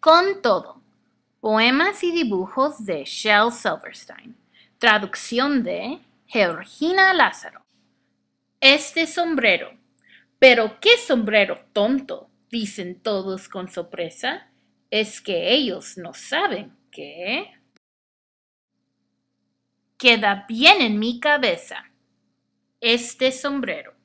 Con todo, poemas y dibujos de Shel Silverstein, traducción de Georgina Lázaro. Este sombrero, pero qué sombrero tonto, dicen todos con sorpresa, es que ellos no saben que... Queda bien en mi cabeza este sombrero.